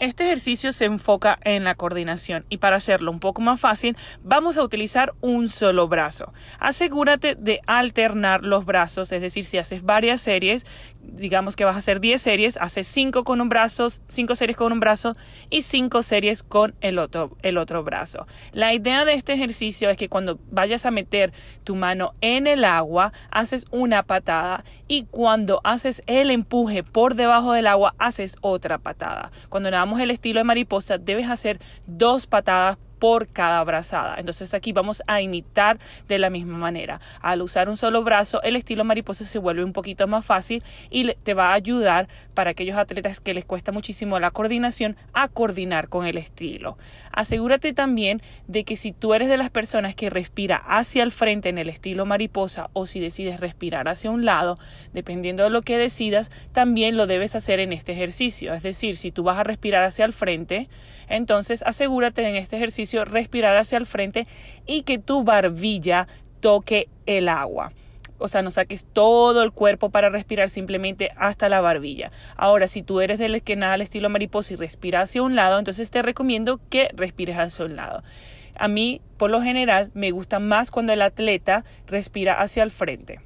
Este ejercicio se enfoca en la coordinación y para hacerlo un poco más fácil vamos a utilizar un solo brazo. Asegúrate de alternar los brazos, es decir, si haces varias series, digamos que vas a hacer 10 series, haces 5 con un brazo, 5 series con un brazo y 5 series con el otro, el otro brazo. La idea de este ejercicio es que cuando vayas a meter tu mano en el agua, haces una patada y cuando haces el empuje por debajo del agua, haces otra patada. Cuando el estilo de mariposa, debes hacer dos patadas por cada brazada. Entonces aquí vamos a imitar de la misma manera. Al usar un solo brazo, el estilo mariposa se vuelve un poquito más fácil y te va a ayudar para aquellos atletas que les cuesta muchísimo la coordinación a coordinar con el estilo. Asegúrate también de que si tú eres de las personas que respira hacia el frente en el estilo mariposa o si decides respirar hacia un lado, dependiendo de lo que decidas, también lo debes hacer en este ejercicio. Es decir, si tú vas a respirar hacia el frente, entonces asegúrate en este ejercicio respirar hacia el frente y que tu barbilla toque el agua. O sea, no saques todo el cuerpo para respirar simplemente hasta la barbilla. Ahora, si tú eres del que nada al estilo mariposa y respira hacia un lado, entonces te recomiendo que respires hacia un lado. A mí, por lo general, me gusta más cuando el atleta respira hacia el frente.